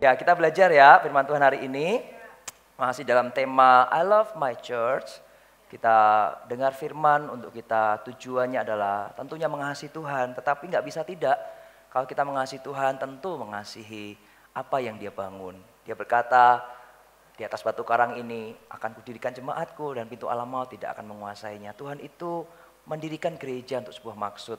Ya, kita belajar ya firman Tuhan hari ini. Masih dalam tema I love my church. Kita dengar firman untuk kita tujuannya adalah tentunya mengasihi Tuhan, tetapi nggak bisa tidak. Kalau kita mengasihi Tuhan, tentu mengasihi apa yang dia bangun. Dia berkata, di atas batu karang ini akan kudirikan jemaatku dan pintu alam maut tidak akan menguasainya. Tuhan itu mendirikan gereja untuk sebuah maksud.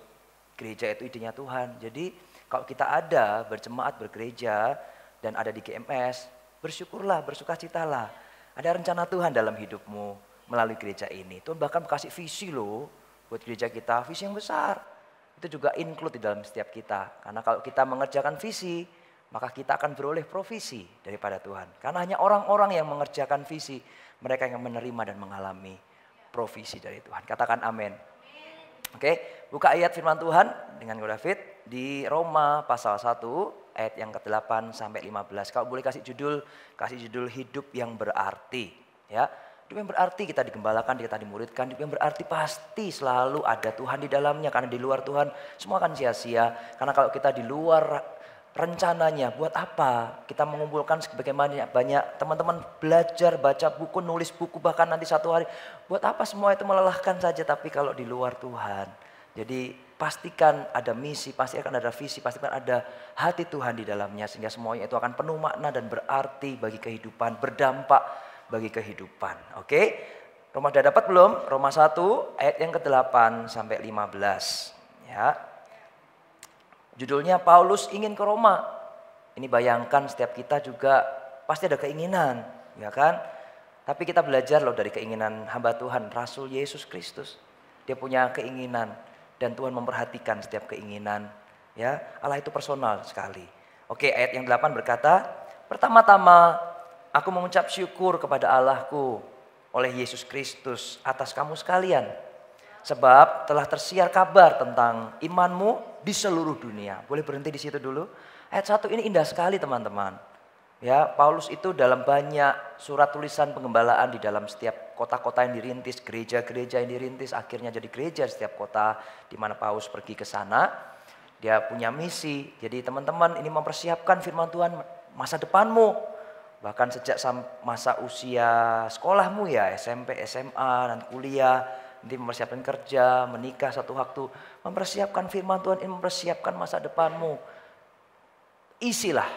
Gereja itu idenya Tuhan. Jadi kalau kita ada berjemaat bergereja, dan ada di GMS, bersyukurlah, bersukacitalah. Ada rencana Tuhan dalam hidupmu melalui gereja ini. Tuhan bahkan kasih visi loh buat gereja kita, visi yang besar. Itu juga include di dalam setiap kita. Karena kalau kita mengerjakan visi, maka kita akan beroleh provisi daripada Tuhan. Karena hanya orang-orang yang mengerjakan visi, mereka yang menerima dan mengalami provisi dari Tuhan. Katakan amin. Oke, buka ayat firman Tuhan dengan David di Roma pasal 1 ayat yang ke-8 sampai 15. Kalau boleh kasih judul, kasih judul hidup yang berarti, ya. Hidup yang berarti kita digembalakan, kita dimuridkan, hidup yang berarti pasti selalu ada Tuhan di dalamnya karena di luar Tuhan semua akan sia-sia. Karena kalau kita di luar rencananya buat apa kita mengumpulkan sebagaimana banyak teman-teman belajar baca buku nulis buku bahkan nanti satu hari buat apa semua itu melelahkan saja tapi kalau di luar Tuhan jadi Pastikan ada misi, pastikan ada visi, pastikan ada hati Tuhan di dalamnya sehingga semuanya itu akan penuh makna dan berarti bagi kehidupan, berdampak bagi kehidupan. Oke? Roma sudah dapat belum? Roma 1 ayat yang ke-8 sampai 15. Ya. Judulnya Paulus ingin ke Roma. Ini bayangkan setiap kita juga pasti ada keinginan, ya kan? Tapi kita belajar loh dari keinginan hamba Tuhan, Rasul Yesus Kristus. Dia punya keinginan dan Tuhan memperhatikan setiap keinginan. Ya, Allah itu personal sekali. Oke, ayat yang 8 berkata, "Pertama-tama aku mengucap syukur kepada Allahku oleh Yesus Kristus atas kamu sekalian, sebab telah tersiar kabar tentang imanmu di seluruh dunia." Boleh berhenti di situ dulu? Ayat satu ini indah sekali, teman-teman. Ya, Paulus itu dalam banyak surat tulisan pengembalaan di dalam setiap kota-kota yang dirintis, gereja-gereja yang dirintis, akhirnya jadi gereja setiap kota di mana Paulus pergi ke sana. Dia punya misi. Jadi teman-teman ini mempersiapkan firman Tuhan masa depanmu. Bahkan sejak masa usia sekolahmu ya, SMP, SMA, dan kuliah. Nanti mempersiapkan kerja, menikah satu waktu. Mempersiapkan firman Tuhan ini mempersiapkan masa depanmu. Isilah,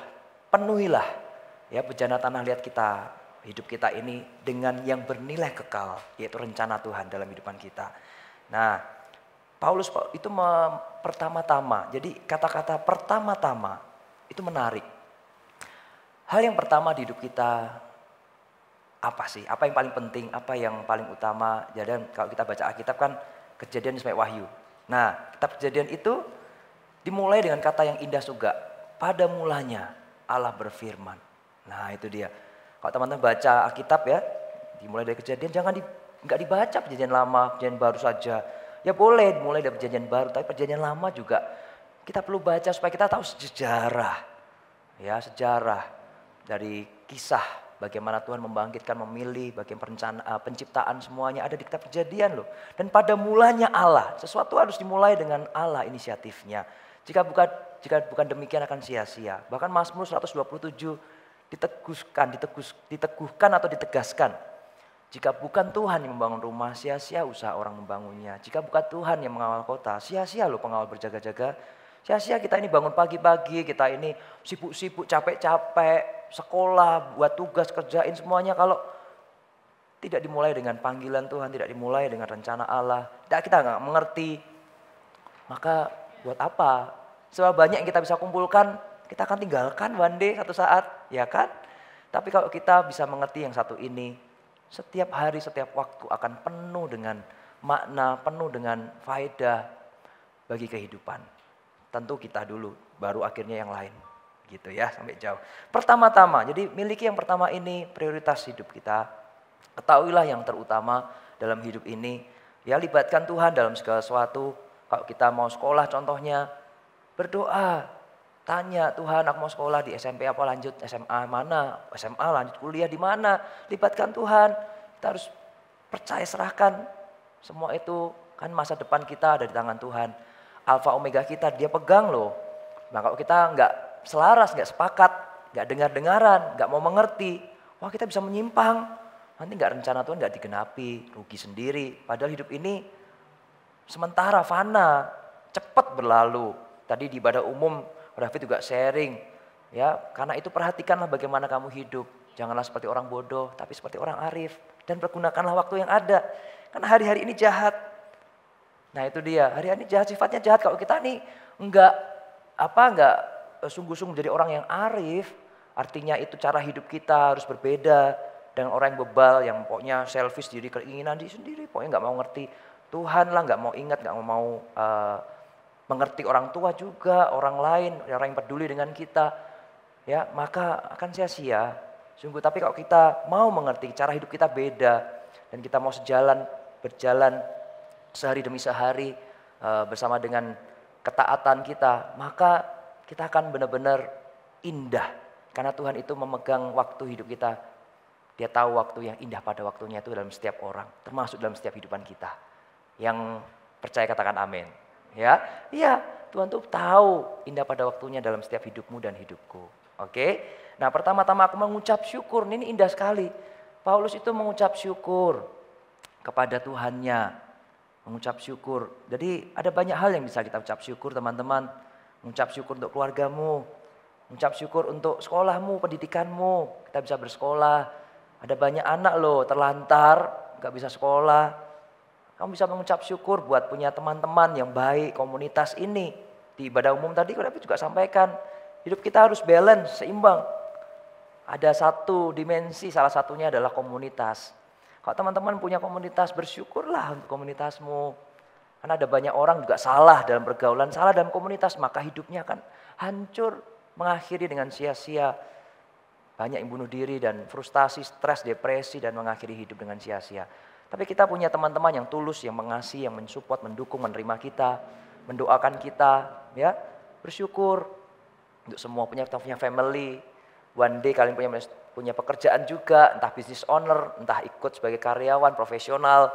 penuhilah Ya, bejana tanah lihat kita, hidup kita ini dengan yang bernilai kekal, yaitu rencana Tuhan dalam kehidupan kita. Nah, Paulus itu pertama-tama, jadi kata-kata pertama-tama itu menarik. Hal yang pertama di hidup kita apa sih? Apa yang paling penting? Apa yang paling utama? Jadi ya, kalau kita baca Alkitab kan kejadian sampai wahyu. Nah, kitab kejadian itu dimulai dengan kata yang indah juga. Pada mulanya Allah berfirman. Nah itu dia. Kalau teman-teman baca Alkitab ya, dimulai dari kejadian jangan di, nggak dibaca perjanjian lama, perjanjian baru saja. Ya boleh mulai dari perjanjian baru, tapi perjanjian lama juga kita perlu baca supaya kita tahu sejarah. Ya sejarah dari kisah bagaimana Tuhan membangkitkan, memilih, bagaimana perencana, eh, penciptaan semuanya ada di kitab kejadian loh. Dan pada mulanya Allah, sesuatu harus dimulai dengan Allah inisiatifnya. Jika bukan jika bukan demikian akan sia-sia. Bahkan Mazmur 127 diteguskan, ditegus, diteguhkan atau ditegaskan. Jika bukan Tuhan yang membangun rumah, sia-sia usaha orang membangunnya. Jika bukan Tuhan yang mengawal kota, sia-sia loh pengawal berjaga-jaga. Sia-sia kita ini bangun pagi-pagi, kita ini sibuk-sibuk, capek-capek, sekolah, buat tugas, kerjain semuanya. Kalau tidak dimulai dengan panggilan Tuhan, tidak dimulai dengan rencana Allah, tidak kita nggak mengerti, maka buat apa? Sebab banyak yang kita bisa kumpulkan kita akan tinggalkan one day satu saat, ya kan? Tapi kalau kita bisa mengerti yang satu ini, setiap hari, setiap waktu akan penuh dengan makna, penuh dengan faedah bagi kehidupan. Tentu kita dulu, baru akhirnya yang lain. Gitu ya, sampai jauh. Pertama-tama, jadi miliki yang pertama ini prioritas hidup kita. Ketahuilah yang terutama dalam hidup ini. Ya libatkan Tuhan dalam segala sesuatu. Kalau kita mau sekolah contohnya, berdoa Tanya Tuhan aku mau sekolah di SMP apa lanjut SMA mana, SMA lanjut kuliah di mana. Libatkan Tuhan, kita harus percaya serahkan semua itu kan masa depan kita ada di tangan Tuhan. Alpha Omega kita dia pegang loh. Nah kalau kita nggak selaras, nggak sepakat, nggak dengar-dengaran, nggak mau mengerti, wah kita bisa menyimpang. Nanti nggak rencana Tuhan nggak digenapi, rugi sendiri. Padahal hidup ini sementara fana, cepat berlalu. Tadi di ibadah umum Raffi juga sharing ya karena itu perhatikanlah bagaimana kamu hidup janganlah seperti orang bodoh tapi seperti orang arif dan pergunakanlah waktu yang ada karena hari-hari ini jahat nah itu dia hari-hari ini jahat sifatnya jahat kalau kita nih enggak apa enggak eh, sungguh-sungguh jadi orang yang arif artinya itu cara hidup kita harus berbeda dengan orang yang bebal yang pokoknya selfish jadi keinginan diri sendiri pokoknya nggak mau ngerti Tuhan lah nggak mau ingat nggak mau uh, mengerti orang tua juga, orang lain, orang yang peduli dengan kita, ya maka akan sia-sia. Sungguh, tapi kalau kita mau mengerti cara hidup kita beda dan kita mau sejalan, berjalan sehari demi sehari eh, bersama dengan ketaatan kita, maka kita akan benar-benar indah karena Tuhan itu memegang waktu hidup kita. Dia tahu waktu yang indah pada waktunya itu dalam setiap orang, termasuk dalam setiap kehidupan kita. Yang percaya katakan amin. Ya, iya Tuhan tuh tahu indah pada waktunya dalam setiap hidupmu dan hidupku. Oke, nah pertama-tama aku mengucap syukur, ini indah sekali. Paulus itu mengucap syukur kepada Tuhannya, mengucap syukur. Jadi ada banyak hal yang bisa kita ucap syukur teman-teman. Mengucap syukur untuk keluargamu, mengucap syukur untuk sekolahmu, pendidikanmu. Kita bisa bersekolah, ada banyak anak loh terlantar, nggak bisa sekolah, kamu bisa mengucap syukur buat punya teman-teman yang baik, komunitas ini. Di ibadah umum tadi David juga sampaikan, hidup kita harus balance, seimbang. Ada satu dimensi, salah satunya adalah komunitas. Kalau teman-teman punya komunitas, bersyukurlah untuk komunitasmu. Karena ada banyak orang juga salah dalam pergaulan, salah dalam komunitas, maka hidupnya akan hancur, mengakhiri dengan sia-sia. Banyak yang bunuh diri dan frustasi, stres, depresi dan mengakhiri hidup dengan sia-sia. Tapi kita punya teman-teman yang tulus, yang mengasihi, yang mensupport, mendukung, menerima kita, mendoakan kita, ya. Bersyukur untuk semua punya punya family. One day kalian punya punya pekerjaan juga, entah bisnis owner, entah ikut sebagai karyawan profesional.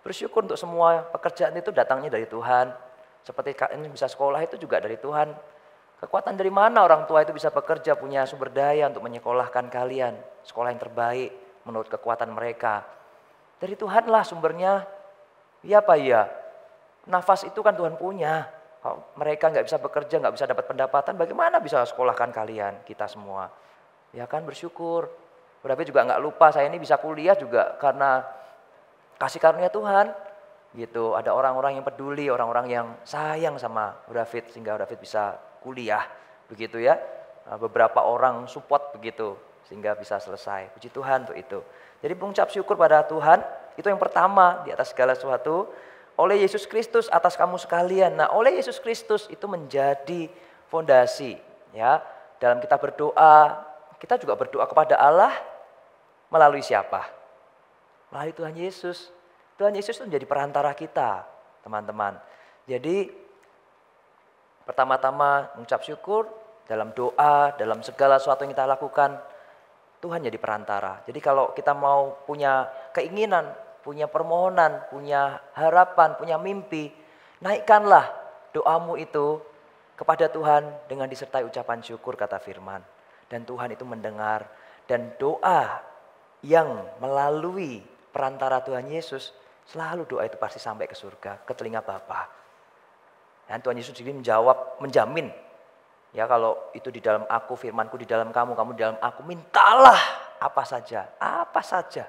Bersyukur untuk semua pekerjaan itu datangnya dari Tuhan. Seperti kalian bisa sekolah itu juga dari Tuhan. Kekuatan dari mana orang tua itu bisa bekerja, punya sumber daya untuk menyekolahkan kalian. Sekolah yang terbaik menurut kekuatan mereka dari Tuhanlah sumbernya. Ya apa ya? Nafas itu kan Tuhan punya. Kalau mereka nggak bisa bekerja, nggak bisa dapat pendapatan, bagaimana bisa sekolahkan kalian, kita semua? Ya kan bersyukur. Berarti juga nggak lupa saya ini bisa kuliah juga karena kasih karunia Tuhan. Gitu, ada orang-orang yang peduli, orang-orang yang sayang sama David sehingga David bisa kuliah. Begitu ya. Nah, beberapa orang support begitu sehingga bisa selesai. Puji Tuhan untuk itu. Jadi pengucap syukur pada Tuhan itu yang pertama di atas segala sesuatu oleh Yesus Kristus atas kamu sekalian. Nah, oleh Yesus Kristus itu menjadi fondasi ya. Dalam kita berdoa, kita juga berdoa kepada Allah melalui siapa? Melalui Tuhan Yesus. Tuhan Yesus itu menjadi perantara kita, teman-teman. Jadi pertama-tama mengucap syukur dalam doa, dalam segala sesuatu yang kita lakukan Tuhan jadi perantara. Jadi kalau kita mau punya keinginan, punya permohonan, punya harapan, punya mimpi, naikkanlah doamu itu kepada Tuhan dengan disertai ucapan syukur kata firman. Dan Tuhan itu mendengar dan doa yang melalui perantara Tuhan Yesus, selalu doa itu pasti sampai ke surga, ke telinga Bapa. Dan Tuhan Yesus sendiri menjawab, menjamin Ya kalau itu di dalam aku, firmanku di dalam kamu, kamu di dalam aku, mintalah apa saja, apa saja.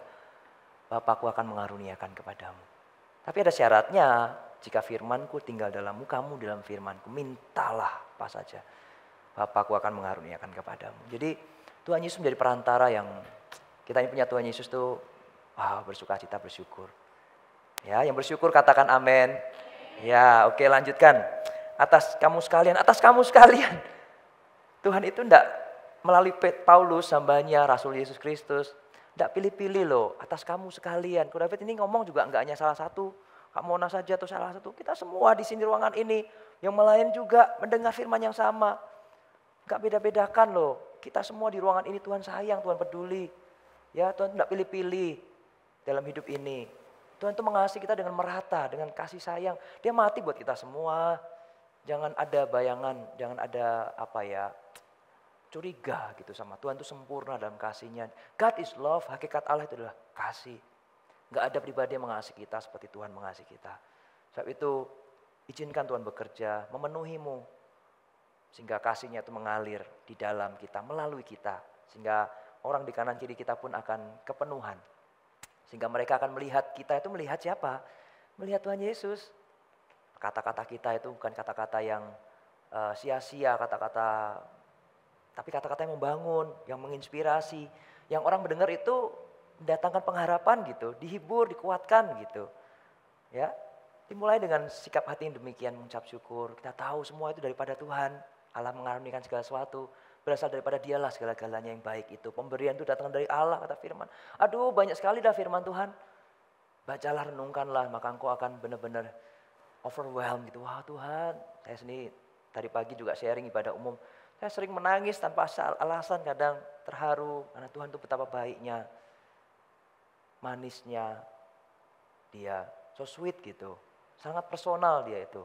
Bapakku akan mengaruniakan kepadamu. Tapi ada syaratnya, jika firmanku tinggal dalammu, kamu dalam firmanku, mintalah apa saja. Bapakku akan mengaruniakan kepadamu. Jadi Tuhan Yesus menjadi perantara yang kita ini punya Tuhan Yesus tuh wow, ah, bersuka cita, bersyukur. Ya, yang bersyukur katakan amin. Ya, oke lanjutkan atas kamu sekalian, atas kamu sekalian. Tuhan itu tidak melalui Paulus, hambanya, Rasul Yesus Kristus. tidak pilih-pilih loh, atas kamu sekalian. Kau David ini ngomong juga nggak hanya salah satu. Kak Mona saja atau salah satu. Kita semua di sini ruangan ini. Yang melayan juga mendengar firman yang sama. Nggak beda-bedakan loh. Kita semua di ruangan ini Tuhan sayang, Tuhan peduli. Ya Tuhan tidak pilih-pilih dalam hidup ini. Tuhan itu mengasihi kita dengan merata, dengan kasih sayang. Dia mati buat kita semua. Jangan ada bayangan, jangan ada apa ya, curiga gitu sama Tuhan itu sempurna dalam kasihnya. God is love, hakikat Allah itu adalah kasih. Gak ada pribadi yang mengasihi kita seperti Tuhan mengasihi kita. Sebab itu izinkan Tuhan bekerja, memenuhimu. Sehingga kasihnya itu mengalir di dalam kita, melalui kita. Sehingga orang di kanan kiri kita pun akan kepenuhan. Sehingga mereka akan melihat kita itu melihat siapa? Melihat Tuhan Yesus kata-kata kita itu bukan kata-kata yang uh, sia-sia, kata-kata tapi kata-kata yang membangun, yang menginspirasi, yang orang mendengar itu mendatangkan pengharapan gitu, dihibur, dikuatkan gitu. Ya. Dimulai dengan sikap hati yang demikian mengucap syukur. Kita tahu semua itu daripada Tuhan. Allah mengaruniakan segala sesuatu berasal daripada dialah segala-galanya yang baik itu. Pemberian itu datang dari Allah kata firman. Aduh banyak sekali dah firman Tuhan. Bacalah renungkanlah maka engkau akan benar-benar overwhelmed gitu. Wah Tuhan, saya sendiri tadi pagi juga sharing ibadah umum. Saya sering menangis tanpa alasan, kadang terharu karena Tuhan itu betapa baiknya, manisnya dia, so sweet gitu. Sangat personal dia itu.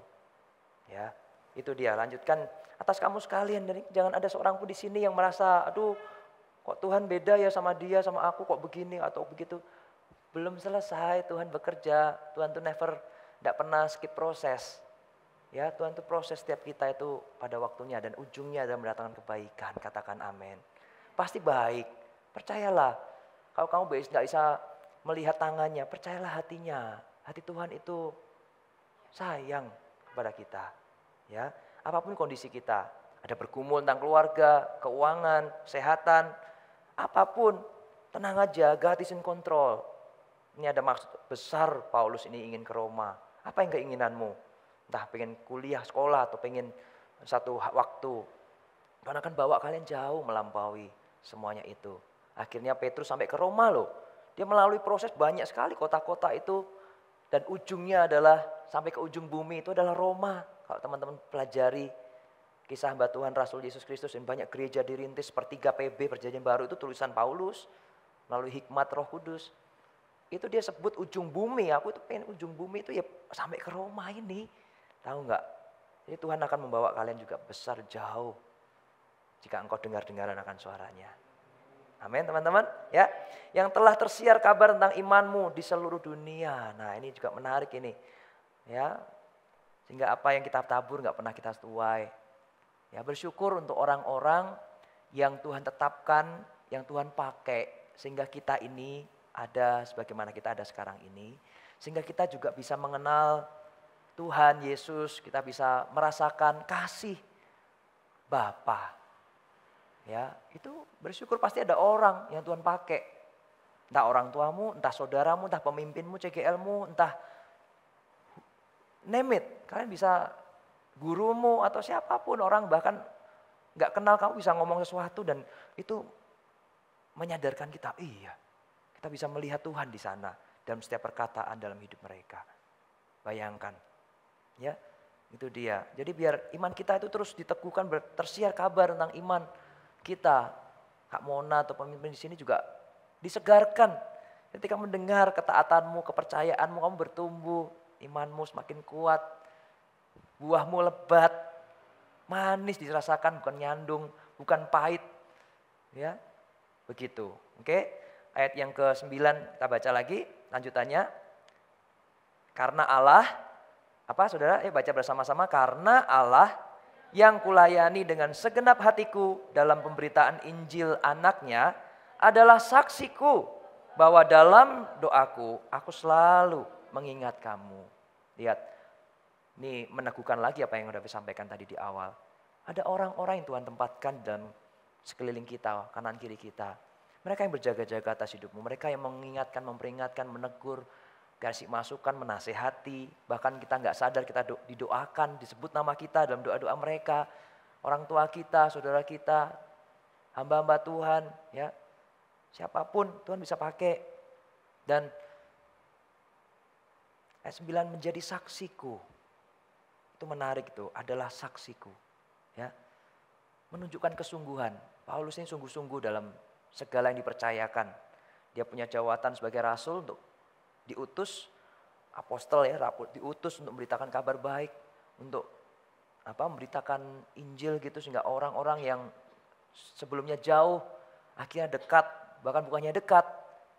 Ya, itu dia lanjutkan atas kamu sekalian jangan ada seorang pun di sini yang merasa aduh kok Tuhan beda ya sama dia sama aku kok begini atau begitu belum selesai Tuhan bekerja Tuhan tuh never tidak pernah skip proses. Ya Tuhan itu proses setiap kita itu pada waktunya dan ujungnya adalah mendatangkan kebaikan. Katakan amin. Pasti baik. Percayalah. Kalau kamu nggak bisa melihat tangannya, percayalah hatinya. Hati Tuhan itu sayang kepada kita. Ya, apapun kondisi kita, ada bergumul tentang keluarga, keuangan, kesehatan, apapun, tenang aja, God is in control. Ini ada maksud besar Paulus ini ingin ke Roma. Apa yang keinginanmu? Entah pengen kuliah, sekolah, atau pengen satu waktu. Karena kan bawa kalian jauh melampaui semuanya itu. Akhirnya Petrus sampai ke Roma loh. Dia melalui proses banyak sekali kota-kota itu. Dan ujungnya adalah sampai ke ujung bumi itu adalah Roma. Kalau teman-teman pelajari kisah Mbak Tuhan Rasul Yesus Kristus dan banyak gereja dirintis sepertiga PB perjanjian baru itu tulisan Paulus melalui hikmat roh kudus. Itu dia sebut ujung bumi. Aku itu pengen ujung bumi itu ya sampai ke Roma ini. Tahu nggak? Jadi Tuhan akan membawa kalian juga besar jauh. Jika engkau dengar-dengaran akan suaranya. Amin teman-teman. Ya, Yang telah tersiar kabar tentang imanmu di seluruh dunia. Nah ini juga menarik ini. Ya, Sehingga apa yang kita tabur nggak pernah kita tuai. Ya bersyukur untuk orang-orang yang Tuhan tetapkan, yang Tuhan pakai. Sehingga kita ini ada sebagaimana kita ada sekarang ini. Sehingga kita juga bisa mengenal Tuhan Yesus, kita bisa merasakan kasih Bapa. Ya, itu bersyukur pasti ada orang yang Tuhan pakai. Entah orang tuamu, entah saudaramu, entah pemimpinmu, CGLmu, entah nemit Kalian bisa gurumu atau siapapun orang bahkan nggak kenal kamu bisa ngomong sesuatu dan itu menyadarkan kita. Iya, kita bisa melihat Tuhan di sana dalam setiap perkataan dalam hidup mereka. Bayangkan. Ya, itu dia. Jadi biar iman kita itu terus diteguhkan, tersiar kabar tentang iman kita. Kak Mona atau pemimpin di sini juga disegarkan. Ketika mendengar ketaatanmu, kepercayaanmu, kamu bertumbuh, imanmu semakin kuat, buahmu lebat, manis dirasakan bukan nyandung, bukan pahit. Ya. Begitu. Oke. Okay? ayat yang ke-9 kita baca lagi lanjutannya. Karena Allah apa Saudara? Eh baca bersama-sama karena Allah yang kulayani dengan segenap hatiku dalam pemberitaan Injil anaknya adalah saksiku bahwa dalam doaku aku selalu mengingat kamu. Lihat, ini meneguhkan lagi apa yang sudah disampaikan tadi di awal. Ada orang-orang yang Tuhan tempatkan dan sekeliling kita, kanan kiri kita. Mereka yang berjaga-jaga atas hidupmu, mereka yang mengingatkan, memperingatkan, menegur, kasih masukan, menasehati, bahkan kita nggak sadar kita didoakan, disebut nama kita dalam doa-doa mereka, orang tua kita, saudara kita, hamba-hamba Tuhan, ya siapapun Tuhan bisa pakai. Dan ayat 9 menjadi saksiku. Itu menarik itu, adalah saksiku. Ya. Menunjukkan kesungguhan. Paulus ini sungguh-sungguh dalam segala yang dipercayakan. Dia punya jawatan sebagai rasul untuk diutus apostel ya, diutus untuk memberitakan kabar baik, untuk apa memberitakan Injil gitu sehingga orang-orang yang sebelumnya jauh akhirnya dekat, bahkan bukannya dekat,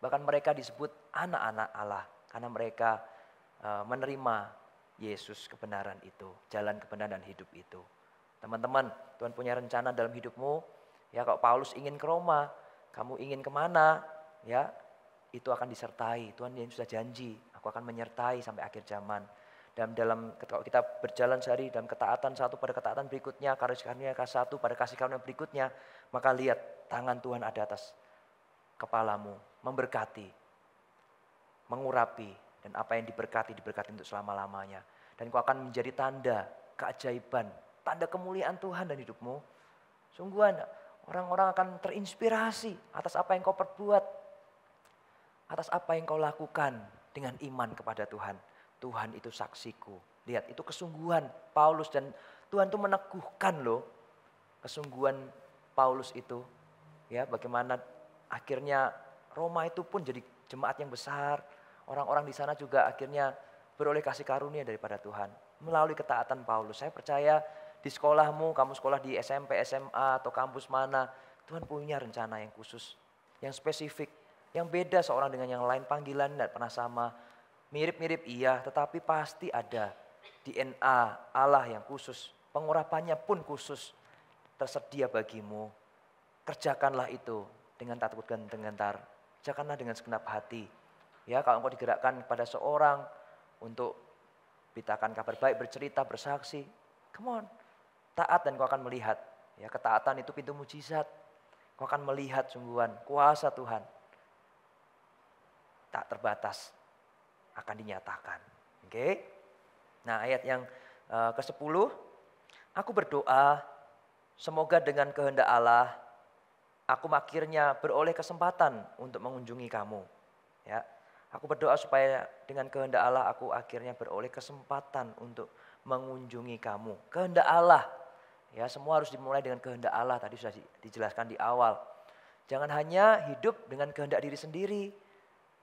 bahkan mereka disebut anak-anak Allah karena mereka e, menerima Yesus kebenaran itu, jalan kebenaran dan hidup itu. Teman-teman, Tuhan punya rencana dalam hidupmu. Ya kalau Paulus ingin ke Roma, kamu ingin kemana, ya itu akan disertai. Tuhan yang sudah janji, aku akan menyertai sampai akhir zaman. Dan dalam kalau kita berjalan sehari dalam ketaatan satu pada ketaatan berikutnya, kasih karunia satu pada kasih karunia berikutnya, maka lihat tangan Tuhan ada atas kepalamu, memberkati, mengurapi, dan apa yang diberkati, diberkati untuk selama-lamanya. Dan kau akan menjadi tanda keajaiban, tanda kemuliaan Tuhan dan hidupmu. Sungguh anak, Orang-orang akan terinspirasi atas apa yang kau perbuat. Atas apa yang kau lakukan dengan iman kepada Tuhan. Tuhan itu saksiku. Lihat itu kesungguhan Paulus dan Tuhan itu meneguhkan loh. Kesungguhan Paulus itu. ya Bagaimana akhirnya Roma itu pun jadi jemaat yang besar. Orang-orang di sana juga akhirnya beroleh kasih karunia daripada Tuhan. Melalui ketaatan Paulus. Saya percaya di sekolahmu, kamu sekolah di SMP, SMA, atau kampus mana. Tuhan punya rencana yang khusus, yang spesifik, yang beda seorang dengan yang lain. Panggilan tidak pernah sama, mirip-mirip iya, tetapi pasti ada DNA Allah yang khusus. Pengurapannya pun khusus, tersedia bagimu. Kerjakanlah itu dengan takut dan gentar. Kerjakanlah dengan segenap hati. Ya, kalau engkau digerakkan kepada seorang untuk beritakan kabar baik, bercerita, bersaksi, Come on, Taat dan kau akan melihat. Ya, ketaatan itu pintu mujizat. Kau akan melihat sungguhan kuasa Tuhan. Tak terbatas akan dinyatakan. Oke. Okay? Nah, ayat yang eh, ke-10 Aku berdoa semoga dengan kehendak Allah aku akhirnya beroleh kesempatan untuk mengunjungi kamu. Ya. Aku berdoa supaya dengan kehendak Allah aku akhirnya beroleh kesempatan untuk mengunjungi kamu. Kehendak Allah Ya, semua harus dimulai dengan kehendak Allah tadi sudah dijelaskan di awal. Jangan hanya hidup dengan kehendak diri sendiri.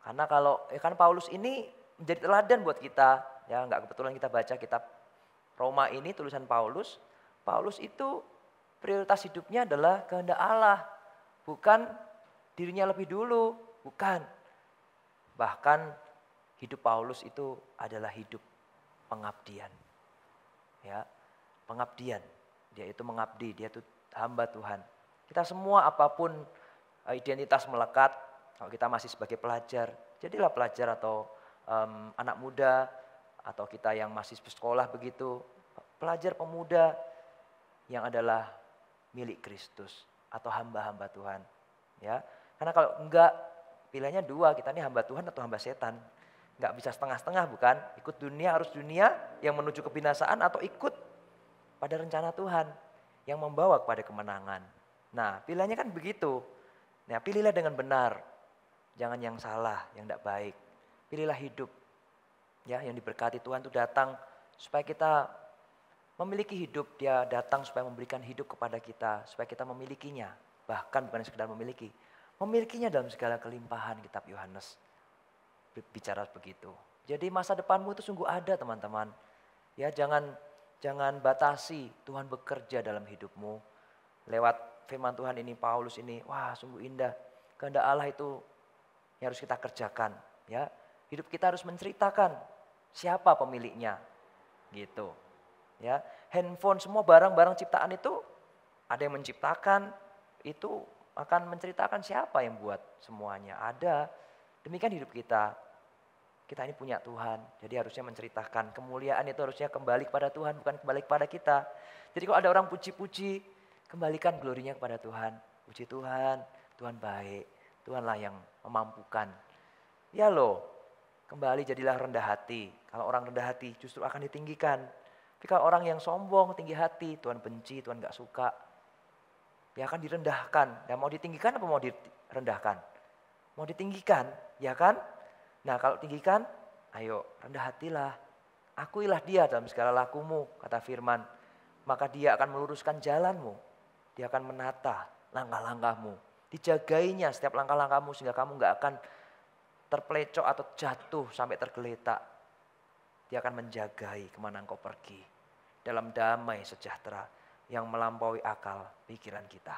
Karena kalau ya kan Paulus ini menjadi teladan buat kita. Ya, enggak kebetulan kita baca kitab Roma ini tulisan Paulus. Paulus itu prioritas hidupnya adalah kehendak Allah, bukan dirinya lebih dulu, bukan. Bahkan hidup Paulus itu adalah hidup pengabdian. Ya, pengabdian. Dia itu mengabdi, dia itu hamba Tuhan. Kita semua apapun eh, identitas melekat, kalau kita masih sebagai pelajar, jadilah pelajar atau um, anak muda, atau kita yang masih sekolah begitu, pelajar pemuda yang adalah milik Kristus atau hamba-hamba Tuhan. Ya, karena kalau enggak pilihannya dua, kita ini hamba Tuhan atau hamba setan. Enggak bisa setengah-setengah bukan? Ikut dunia harus dunia yang menuju kebinasaan atau ikut pada rencana Tuhan yang membawa kepada kemenangan. Nah, pilihannya kan begitu. Nah, pilihlah dengan benar. Jangan yang salah, yang tidak baik. Pilihlah hidup. Ya, yang diberkati Tuhan itu datang supaya kita memiliki hidup. Dia datang supaya memberikan hidup kepada kita, supaya kita memilikinya. Bahkan bukan sekedar memiliki, memilikinya dalam segala kelimpahan kitab Yohanes bicara begitu. Jadi masa depanmu itu sungguh ada teman-teman. Ya jangan Jangan batasi Tuhan bekerja dalam hidupmu. Lewat firman Tuhan ini Paulus ini, wah sungguh indah. Kehendak Allah itu yang harus kita kerjakan, ya. Hidup kita harus menceritakan siapa pemiliknya. Gitu. Ya, handphone semua barang-barang ciptaan itu ada yang menciptakan, itu akan menceritakan siapa yang buat semuanya. Ada. Demikian hidup kita kita ini punya Tuhan. Jadi harusnya menceritakan kemuliaan itu harusnya kembali kepada Tuhan, bukan kembali kepada kita. Jadi kalau ada orang puji-puji, kembalikan glorinya kepada Tuhan. Puji Tuhan, Tuhan baik, Tuhanlah yang memampukan. Ya loh, kembali jadilah rendah hati. Kalau orang rendah hati justru akan ditinggikan. Tapi kalau orang yang sombong, tinggi hati, Tuhan benci, Tuhan gak suka. Ya akan direndahkan. Ya mau ditinggikan apa mau direndahkan? Mau ditinggikan, ya kan? Nah kalau tinggikan, ayo rendah hatilah. Akuilah dia dalam segala lakumu, kata firman. Maka dia akan meluruskan jalanmu. Dia akan menata langkah-langkahmu. Dijagainya setiap langkah-langkahmu sehingga kamu nggak akan terplecok atau jatuh sampai tergeletak. Dia akan menjagai kemana engkau pergi. Dalam damai sejahtera yang melampaui akal pikiran kita.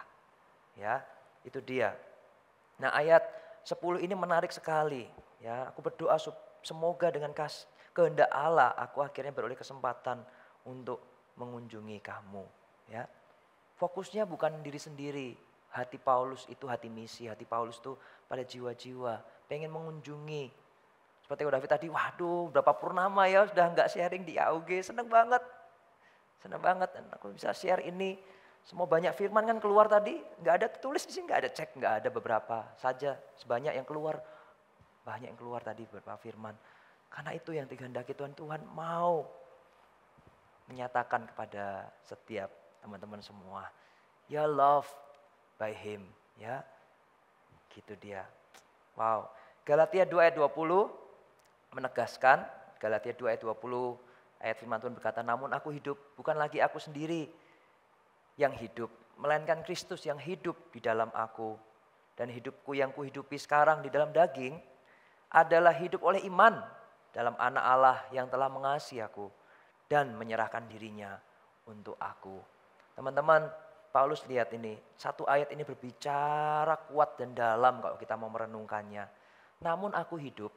Ya, itu dia. Nah ayat 10 ini menarik sekali Ya, aku berdoa semoga dengan kas, kehendak Allah aku akhirnya beroleh kesempatan untuk mengunjungi kamu, ya. Fokusnya bukan diri sendiri. Hati Paulus itu hati misi, hati Paulus itu pada jiwa-jiwa, pengen mengunjungi. Seperti David tadi, waduh berapa purnama ya sudah nggak sharing di AUG, seneng banget. Seneng banget, dan aku bisa share ini. Semua banyak firman kan keluar tadi, nggak ada tulis di sini, nggak ada cek, nggak ada beberapa saja sebanyak yang keluar banyak yang keluar tadi beberapa firman. Karena itu yang dikehendaki Tuhan, Tuhan mau menyatakan kepada setiap teman-teman semua, ya love by him, ya. Gitu dia. Wow. Galatia 2 ayat 20 menegaskan, Galatia 2 ayat 20 ayat firman Tuhan berkata, namun aku hidup bukan lagi aku sendiri yang hidup, melainkan Kristus yang hidup di dalam aku. Dan hidupku yang kuhidupi sekarang di dalam daging, adalah hidup oleh iman dalam anak Allah yang telah mengasihi aku dan menyerahkan dirinya untuk aku. Teman-teman, Paulus lihat ini, satu ayat ini berbicara kuat dan dalam kalau kita mau merenungkannya. Namun aku hidup,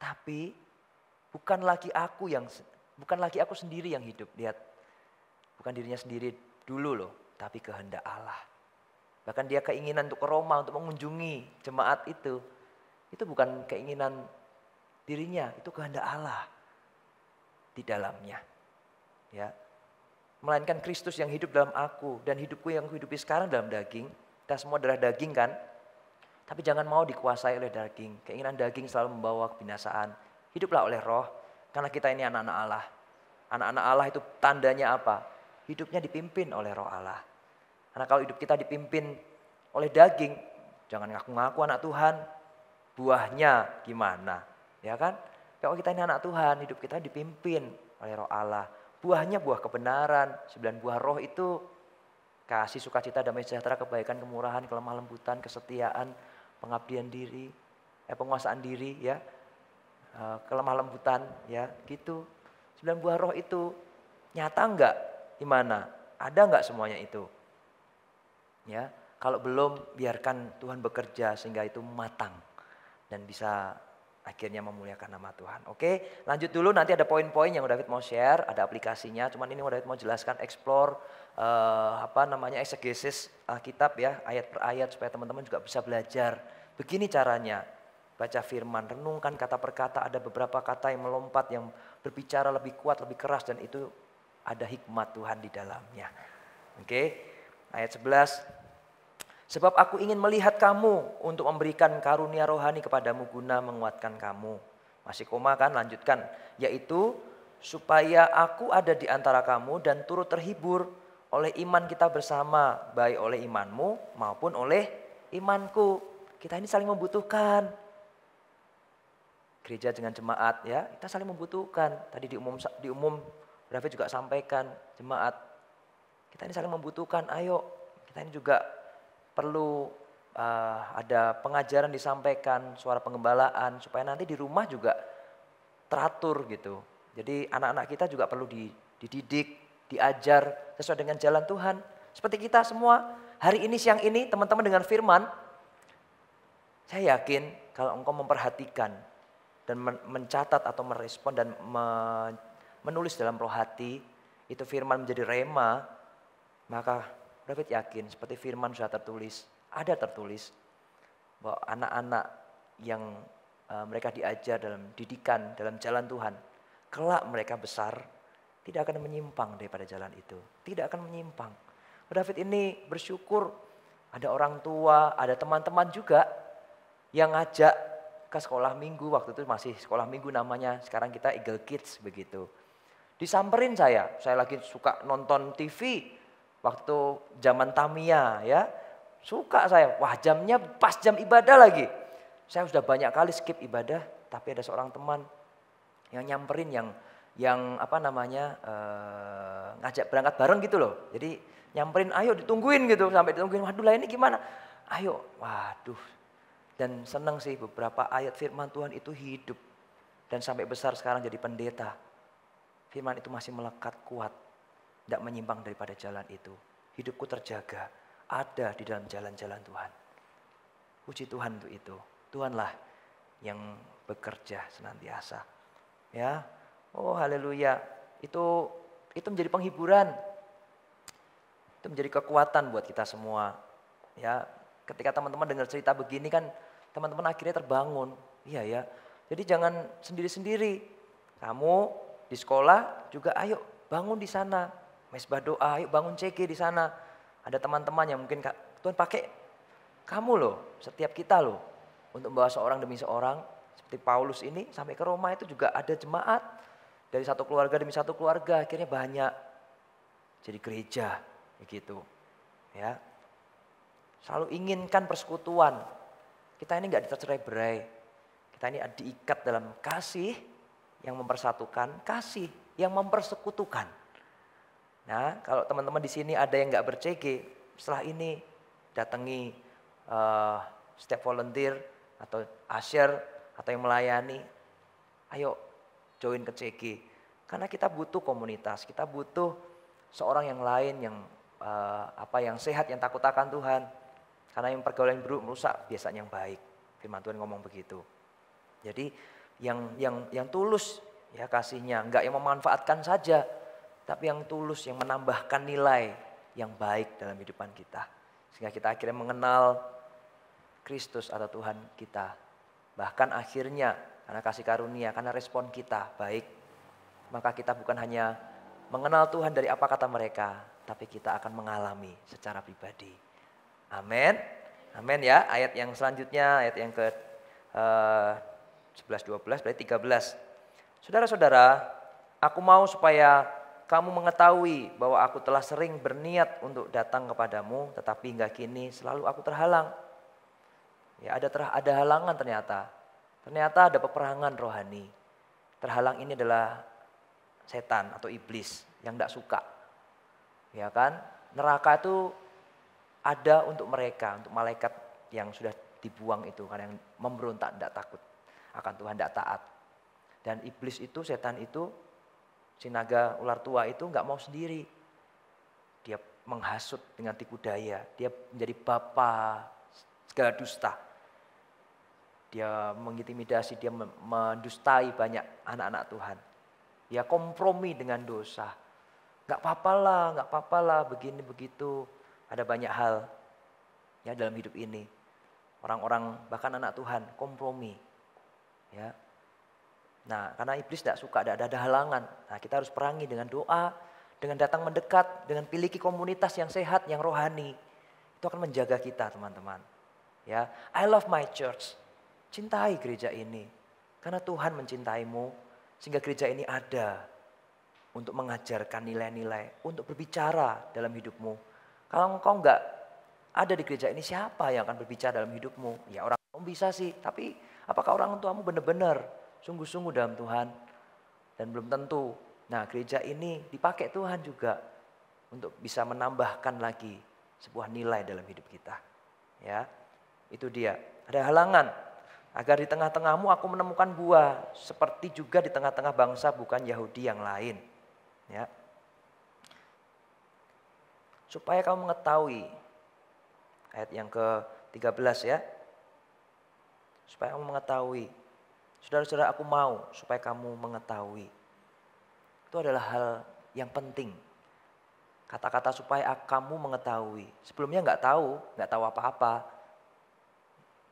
tapi bukan lagi aku yang bukan lagi aku sendiri yang hidup. Lihat, bukan dirinya sendiri dulu loh, tapi kehendak Allah. Bahkan dia keinginan untuk ke Roma untuk mengunjungi jemaat itu. Itu bukan keinginan dirinya, itu kehendak Allah di dalamnya. Ya. Melainkan Kristus yang hidup dalam aku dan hidupku yang kuhidupi sekarang dalam daging. Kita semua adalah daging kan? Tapi jangan mau dikuasai oleh daging. Keinginan daging selalu membawa kebinasaan. Hiduplah oleh roh karena kita ini anak-anak Allah. Anak-anak Allah itu tandanya apa? Hidupnya dipimpin oleh roh Allah. Karena kalau hidup kita dipimpin oleh daging, jangan ngaku-ngaku anak Tuhan, buahnya gimana, ya kan? Kalau kita ini anak Tuhan, hidup kita dipimpin oleh roh Allah. Buahnya buah kebenaran, sembilan buah roh itu kasih, sukacita, damai sejahtera, kebaikan, kemurahan, kelemah lembutan, kesetiaan, pengabdian diri, eh, penguasaan diri ya, eh, kelemah lembutan ya, gitu. Sembilan buah roh itu nyata enggak? Gimana? Ada enggak semuanya itu? Ya, kalau belum biarkan Tuhan bekerja sehingga itu matang dan bisa akhirnya memuliakan nama Tuhan. Oke, lanjut dulu nanti ada poin-poin yang David mau share, ada aplikasinya. Cuman ini David mau jelaskan explore uh, apa namanya eksegesis Alkitab ya, ayat per ayat supaya teman-teman juga bisa belajar. Begini caranya. Baca firman, renungkan kata per kata, ada beberapa kata yang melompat yang berbicara lebih kuat, lebih keras dan itu ada hikmat Tuhan di dalamnya. Oke. Ayat 11 Sebab aku ingin melihat kamu untuk memberikan karunia rohani kepadamu guna menguatkan kamu. Masih koma kan lanjutkan. Yaitu supaya aku ada di antara kamu dan turut terhibur oleh iman kita bersama. Baik oleh imanmu maupun oleh imanku. Kita ini saling membutuhkan. Gereja dengan jemaat ya, kita saling membutuhkan. Tadi di umum, di umum juga sampaikan, jemaat. Kita ini saling membutuhkan, ayo. Kita ini juga perlu uh, ada pengajaran disampaikan, suara penggembalaan supaya nanti di rumah juga teratur gitu. Jadi anak-anak kita juga perlu dididik, diajar sesuai dengan jalan Tuhan. Seperti kita semua hari ini siang ini teman-teman dengan firman saya yakin kalau engkau memperhatikan dan mencatat atau merespon dan menulis dalam roh hati itu firman menjadi rema maka David yakin seperti firman sudah tertulis, ada tertulis bahwa anak-anak yang uh, mereka diajar dalam didikan, dalam jalan Tuhan, kelak mereka besar tidak akan menyimpang daripada jalan itu, tidak akan menyimpang. David ini bersyukur ada orang tua, ada teman-teman juga yang ngajak ke sekolah minggu waktu itu masih sekolah minggu namanya sekarang kita Eagle Kids begitu disamperin saya. Saya lagi suka nonton TV, Waktu zaman Tamia ya, suka saya. Wah jamnya pas jam ibadah lagi. Saya sudah banyak kali skip ibadah, tapi ada seorang teman yang nyamperin yang yang apa namanya uh, ngajak berangkat bareng gitu loh. Jadi nyamperin, ayo ditungguin gitu sampai ditungguin. Waduh lah ini gimana? Ayo, waduh. Dan seneng sih beberapa ayat firman Tuhan itu hidup dan sampai besar sekarang jadi pendeta. Firman itu masih melekat kuat tidak menyimpang daripada jalan itu. Hidupku terjaga. Ada di dalam jalan-jalan Tuhan. Puji Tuhan untuk itu. Tuhanlah yang bekerja senantiasa. Ya. Oh haleluya. Itu itu menjadi penghiburan. Itu menjadi kekuatan buat kita semua. Ya, ketika teman-teman dengar cerita begini kan teman-teman akhirnya terbangun. Iya ya. Jadi jangan sendiri-sendiri. Kamu di sekolah juga ayo bangun di sana mesbah doa, yuk bangun CG di sana. Ada teman-teman yang mungkin Tuhan pakai kamu loh, setiap kita loh. Untuk membawa seorang demi seorang, seperti Paulus ini sampai ke Roma itu juga ada jemaat. Dari satu keluarga demi satu keluarga, akhirnya banyak. Jadi gereja, begitu. Ya, Selalu inginkan persekutuan. Kita ini nggak tercerai berai. Kita ini diikat dalam kasih yang mempersatukan, kasih yang mempersekutukan. Nah, kalau teman-teman di sini ada yang nggak bercekik, setelah ini datangi uh, eh, step volunteer atau asher atau yang melayani, ayo join ke CG. Karena kita butuh komunitas, kita butuh seorang yang lain yang uh, apa yang sehat, yang takut akan Tuhan. Karena yang pergaulan buruk merusak biasanya yang baik. Firman Tuhan ngomong begitu. Jadi yang yang yang tulus ya kasihnya, nggak yang memanfaatkan saja tapi yang tulus, yang menambahkan nilai yang baik dalam kehidupan kita. Sehingga kita akhirnya mengenal Kristus atau Tuhan kita. Bahkan akhirnya karena kasih karunia, karena respon kita baik, maka kita bukan hanya mengenal Tuhan dari apa kata mereka, tapi kita akan mengalami secara pribadi. Amin. Amin ya. Ayat yang selanjutnya, ayat yang ke uh, 11 12 berarti 13. Saudara-saudara, aku mau supaya kamu mengetahui bahwa aku telah sering berniat untuk datang kepadamu, tetapi hingga kini selalu aku terhalang. Ya, ada terah ada halangan ternyata. Ternyata ada peperangan rohani. Terhalang ini adalah setan atau iblis yang tidak suka. Ya kan? Neraka itu ada untuk mereka, untuk malaikat yang sudah dibuang itu karena yang memberontak tidak takut akan Tuhan tidak taat. Dan iblis itu, setan itu Si naga ular tua itu nggak mau sendiri. Dia menghasut dengan tipu daya. Dia menjadi bapa segala dusta. Dia mengintimidasi, dia mendustai banyak anak-anak Tuhan. Dia kompromi dengan dosa. Gak apa lah, gak apa lah, begini begitu. Ada banyak hal ya dalam hidup ini. Orang-orang bahkan anak Tuhan kompromi. Ya, Nah, karena iblis tidak suka, ada, ada halangan. Nah, kita harus perangi dengan doa, dengan datang mendekat, dengan piliki komunitas yang sehat, yang rohani. Itu akan menjaga kita, teman-teman. Ya, I love my church. Cintai gereja ini. Karena Tuhan mencintaimu, sehingga gereja ini ada untuk mengajarkan nilai-nilai, untuk berbicara dalam hidupmu. Kalau engkau enggak ada di gereja ini, siapa yang akan berbicara dalam hidupmu? Ya orang bisa sih, tapi apakah orang tuamu benar-benar sungguh-sungguh dalam Tuhan dan belum tentu. Nah, gereja ini dipakai Tuhan juga untuk bisa menambahkan lagi sebuah nilai dalam hidup kita. Ya. Itu dia. Ada halangan agar di tengah-tengahmu aku menemukan buah seperti juga di tengah-tengah bangsa bukan Yahudi yang lain. Ya. Supaya kamu mengetahui ayat yang ke-13 ya. Supaya kamu mengetahui Saudara-saudara aku mau supaya kamu mengetahui. Itu adalah hal yang penting. Kata-kata supaya kamu mengetahui. Sebelumnya nggak tahu, nggak tahu apa-apa.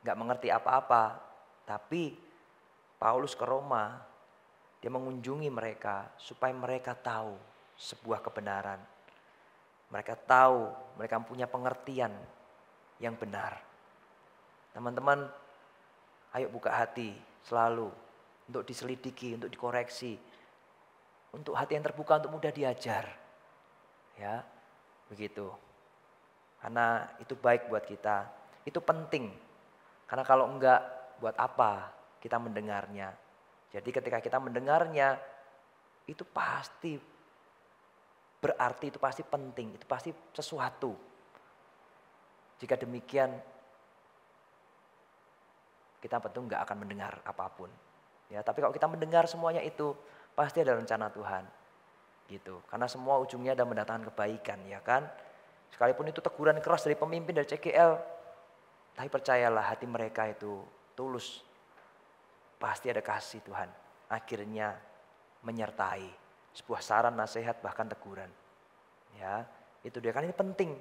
nggak mengerti apa-apa. Tapi Paulus ke Roma, dia mengunjungi mereka supaya mereka tahu sebuah kebenaran. Mereka tahu, mereka punya pengertian yang benar. Teman-teman, ayo buka hati selalu untuk diselidiki, untuk dikoreksi, untuk hati yang terbuka, untuk mudah diajar, ya begitu. Karena itu baik buat kita, itu penting. Karena kalau enggak, buat apa kita mendengarnya? Jadi ketika kita mendengarnya, itu pasti berarti, itu pasti penting, itu pasti sesuatu. Jika demikian, kita tentu nggak akan mendengar apapun. Ya, tapi kalau kita mendengar semuanya itu, pasti ada rencana Tuhan. Gitu. Karena semua ujungnya ada mendatangkan kebaikan, ya kan? Sekalipun itu teguran keras dari pemimpin dari CGL, tapi percayalah hati mereka itu tulus. Pasti ada kasih Tuhan. Akhirnya menyertai sebuah saran, nasihat, bahkan teguran. Ya, itu dia kan ini penting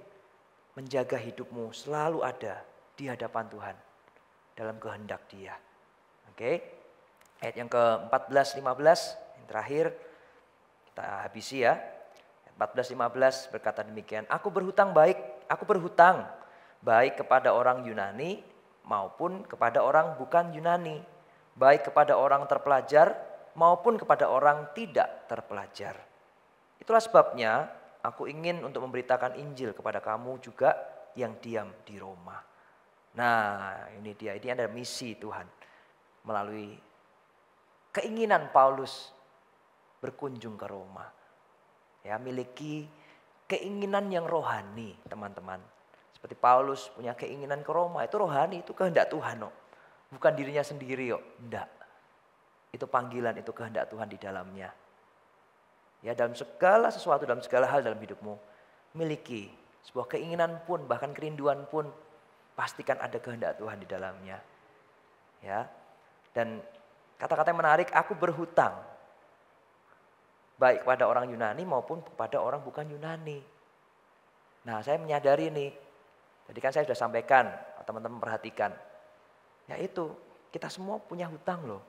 menjaga hidupmu selalu ada di hadapan Tuhan dalam kehendak dia. Oke. Okay? Ayat yang ke-14 15 yang terakhir kita habisi ya. 14 15 berkata demikian, aku berhutang baik, aku berhutang baik kepada orang Yunani maupun kepada orang bukan Yunani, baik kepada orang terpelajar maupun kepada orang tidak terpelajar. Itulah sebabnya aku ingin untuk memberitakan Injil kepada kamu juga yang diam di Roma. Nah ini dia, ini ada misi Tuhan. Melalui keinginan Paulus berkunjung ke Roma. Ya miliki keinginan yang rohani teman-teman. Seperti Paulus punya keinginan ke Roma, itu rohani, itu kehendak Tuhan. Oh. Bukan dirinya sendiri, oh. enggak. Itu panggilan, itu kehendak Tuhan di dalamnya. Ya dalam segala sesuatu, dalam segala hal dalam hidupmu, miliki sebuah keinginan pun, bahkan kerinduan pun pastikan ada kehendak Tuhan di dalamnya. Ya. Dan kata-kata yang menarik, aku berhutang baik kepada orang Yunani maupun kepada orang bukan Yunani. Nah, saya menyadari ini. Tadi kan saya sudah sampaikan, teman-teman perhatikan. Yaitu kita semua punya hutang loh.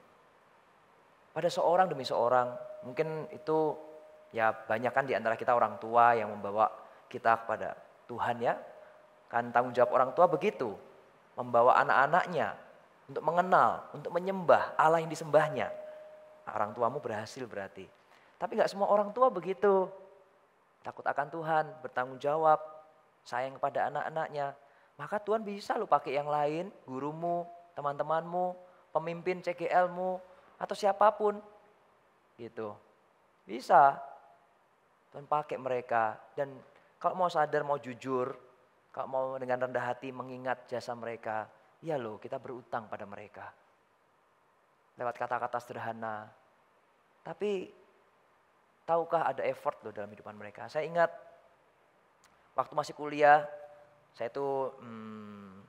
Pada seorang demi seorang, mungkin itu ya banyak kan di antara kita orang tua yang membawa kita kepada Tuhan ya, Kan tanggung jawab orang tua begitu, membawa anak-anaknya untuk mengenal, untuk menyembah Allah yang disembahnya. Nah, orang tuamu berhasil berarti. Tapi nggak semua orang tua begitu. Takut akan Tuhan, bertanggung jawab, sayang kepada anak-anaknya. Maka Tuhan bisa lu pakai yang lain, gurumu, teman-temanmu, pemimpin cgl atau siapapun. Gitu. Bisa. Tuhan pakai mereka. Dan kalau mau sadar, mau jujur, kalau mau dengan rendah hati mengingat jasa mereka, ya loh kita berutang pada mereka. Lewat kata-kata sederhana. Tapi tahukah ada effort loh dalam hidupan mereka. Saya ingat waktu masih kuliah, saya itu hmm,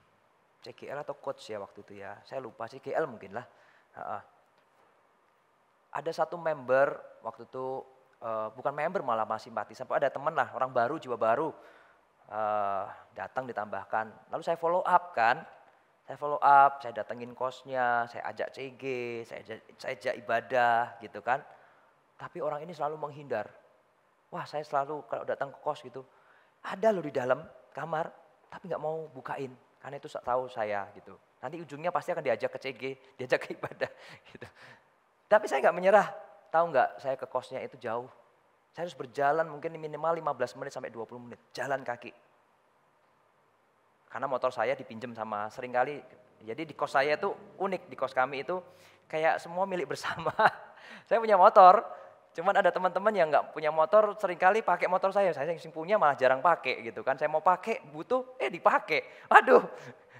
CGL atau coach ya waktu itu ya. Saya lupa CGL mungkin lah. Ada satu member waktu itu, uh, bukan member malah masih Sampai ada teman lah, orang baru, jiwa baru uh, datang ditambahkan. Lalu saya follow up kan, saya follow up, saya datengin kosnya, saya ajak CG, saya ajak, saya ajak ibadah gitu kan. Tapi orang ini selalu menghindar. Wah saya selalu kalau datang ke kos gitu, ada loh di dalam kamar, tapi nggak mau bukain karena itu tahu saya gitu. Nanti ujungnya pasti akan diajak ke CG, diajak ke ibadah gitu. Tapi saya nggak menyerah. Tahu nggak saya ke kosnya itu jauh, saya harus berjalan mungkin minimal 15 menit sampai 20 menit, jalan kaki. Karena motor saya dipinjam sama seringkali, jadi di kos saya itu unik, di kos kami itu kayak semua milik bersama. saya punya motor, cuman ada teman-teman yang nggak punya motor seringkali pakai motor saya, saya yang punya malah jarang pakai gitu kan. Saya mau pakai, butuh, eh dipakai. Aduh,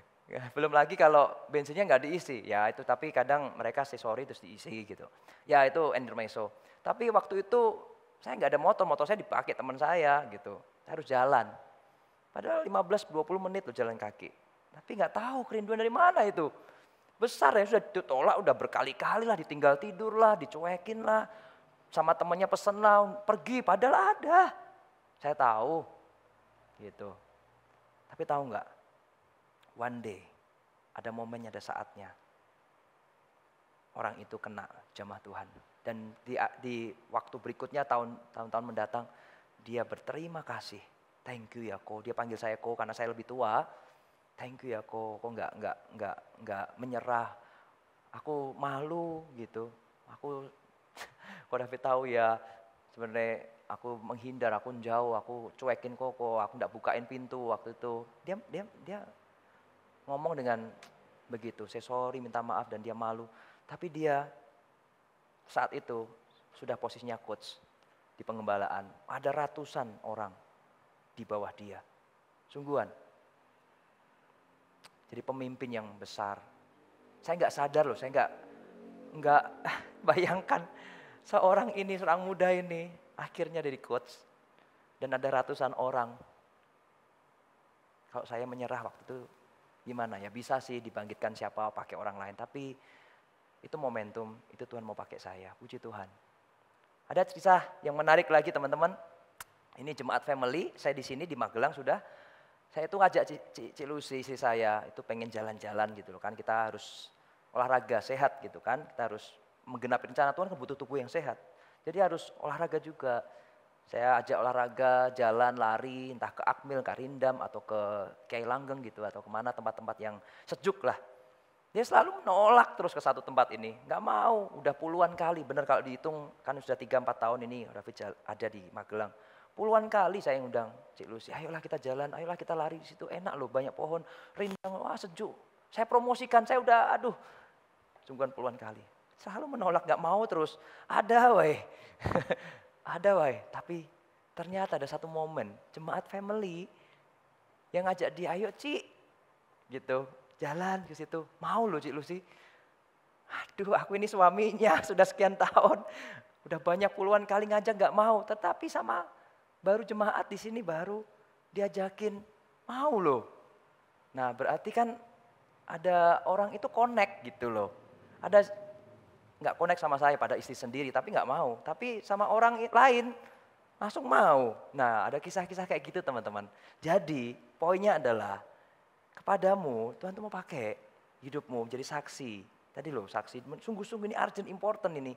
belum lagi kalau bensinnya nggak diisi, ya itu tapi kadang mereka sesori sorry terus diisi gitu. Ya itu endermeso. Tapi waktu itu saya nggak ada motor, motor saya dipakai teman saya gitu. Saya harus jalan. Padahal 15-20 menit loh jalan kaki. Tapi nggak tahu kerinduan dari mana itu. Besar ya sudah ditolak, udah berkali-kali lah, ditinggal tidur lah, dicuekin lah. Sama temannya pesen lah, pergi padahal ada. Saya tahu gitu. Tapi tahu nggak? One day, ada momennya, ada saatnya orang itu kena jamaah Tuhan. Dan di, di waktu berikutnya tahun-tahun mendatang dia berterima kasih. Thank you ya ko. Dia panggil saya ko karena saya lebih tua. Thank you ya ko. Ko nggak nggak nggak nggak menyerah. Aku malu gitu. Aku ko David tahu ya sebenarnya aku menghindar, aku jauh, aku cuekin kok, aku nggak bukain pintu waktu itu. Dia dia dia ngomong dengan begitu. Saya sorry, minta maaf dan dia malu. Tapi dia saat itu sudah posisinya coach di pengembalaan. Ada ratusan orang di bawah dia. Sungguhan. Jadi pemimpin yang besar. Saya nggak sadar loh, saya nggak nggak bayangkan seorang ini seorang muda ini akhirnya jadi coach dan ada ratusan orang. Kalau saya menyerah waktu itu gimana ya bisa sih dibangkitkan siapa pakai orang lain tapi itu momentum, itu Tuhan mau pakai saya. Puji Tuhan. Ada cerita yang menarik lagi teman-teman. Ini jemaat family, saya di sini di Magelang sudah. Saya itu ngajak Cik Cilusi si saya, itu pengen jalan-jalan gitu loh kan. Kita harus olahraga sehat gitu kan. Kita harus menggenapi rencana Tuhan kebutuh kan tubuh yang sehat. Jadi harus olahraga juga. Saya ajak olahraga, jalan, lari, entah ke Akmil, ke Rindam, atau ke Kiai Langgeng gitu, atau kemana tempat-tempat yang sejuk lah. Dia selalu menolak terus ke satu tempat ini. Nggak mau, udah puluhan kali. bener kalau dihitung, kan sudah 3 empat tahun ini Raffi ada di Magelang. Puluhan kali saya ngundang Cik Lucy, ayolah kita jalan, ayolah kita lari di situ. Enak loh, banyak pohon, rindang, wah sejuk. Saya promosikan, saya udah aduh. Sungguhan puluhan kali. Selalu menolak, nggak mau terus. Ada weh, ada weh. Tapi ternyata ada satu momen, jemaat family yang ngajak dia, ayo Cik. Gitu, Jalan ke situ. Mau loh Cik Lucy. Aduh aku ini suaminya sudah sekian tahun. Udah banyak puluhan kali ngajak gak mau. Tetapi sama baru jemaat di sini baru diajakin. Mau loh. Nah berarti kan ada orang itu connect gitu loh. Ada nggak connect sama saya pada istri sendiri tapi nggak mau. Tapi sama orang lain langsung mau. Nah ada kisah-kisah kayak gitu teman-teman. Jadi poinnya adalah kepadamu, Tuhan tuh mau pakai hidupmu menjadi saksi. Tadi loh saksi, sungguh-sungguh ini urgent important ini.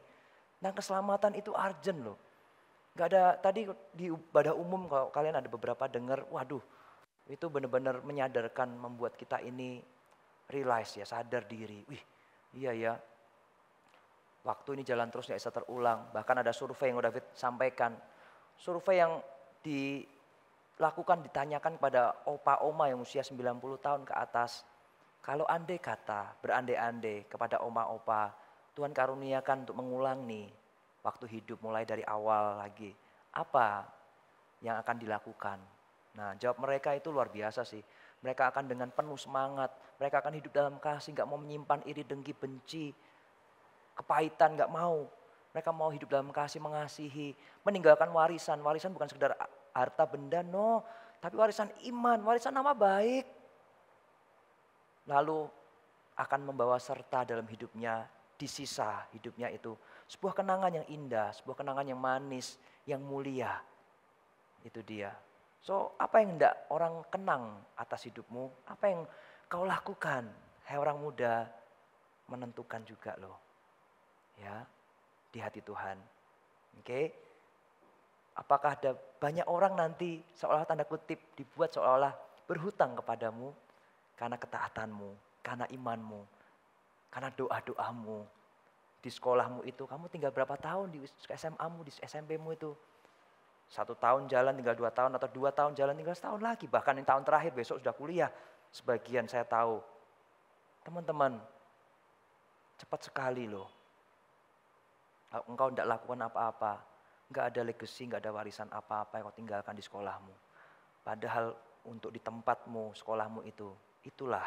Nah keselamatan itu urgent loh. Gak ada, tadi di ibadah umum kalau kalian ada beberapa dengar, waduh itu benar-benar menyadarkan membuat kita ini realize ya, sadar diri. Wih iya ya, waktu ini jalan terus gak bisa terulang. Bahkan ada survei yang udah David sampaikan. Survei yang di lakukan ditanyakan kepada opa oma yang usia 90 tahun ke atas. Kalau andai kata, berandai-andai kepada oma opa, Tuhan karuniakan untuk mengulang nih waktu hidup mulai dari awal lagi. Apa yang akan dilakukan? Nah jawab mereka itu luar biasa sih. Mereka akan dengan penuh semangat, mereka akan hidup dalam kasih, nggak mau menyimpan iri, dengki, benci, kepahitan, nggak mau. Mereka mau hidup dalam kasih, mengasihi, meninggalkan warisan. Warisan bukan sekedar harta benda, no. Tapi warisan iman, warisan nama baik. Lalu akan membawa serta dalam hidupnya, di sisa hidupnya itu. Sebuah kenangan yang indah, sebuah kenangan yang manis, yang mulia. Itu dia. So, apa yang hendak orang kenang atas hidupmu? Apa yang kau lakukan? Hai orang muda, menentukan juga loh. Ya, di hati Tuhan. Oke. Okay? Apakah ada banyak orang nanti seolah tanda kutip dibuat seolah-olah berhutang kepadamu karena ketaatanmu, karena imanmu, karena doa-doamu. Di sekolahmu itu kamu tinggal berapa tahun di SMA-mu, di SMP-mu itu. Satu tahun jalan tinggal dua tahun atau dua tahun jalan tinggal setahun lagi. Bahkan yang tahun terakhir besok sudah kuliah. Sebagian saya tahu. Teman-teman, cepat sekali loh. Engkau tidak lakukan apa-apa Nggak ada legacy, nggak ada warisan apa-apa yang kau tinggalkan di sekolahmu. Padahal untuk di tempatmu, sekolahmu itu, itulah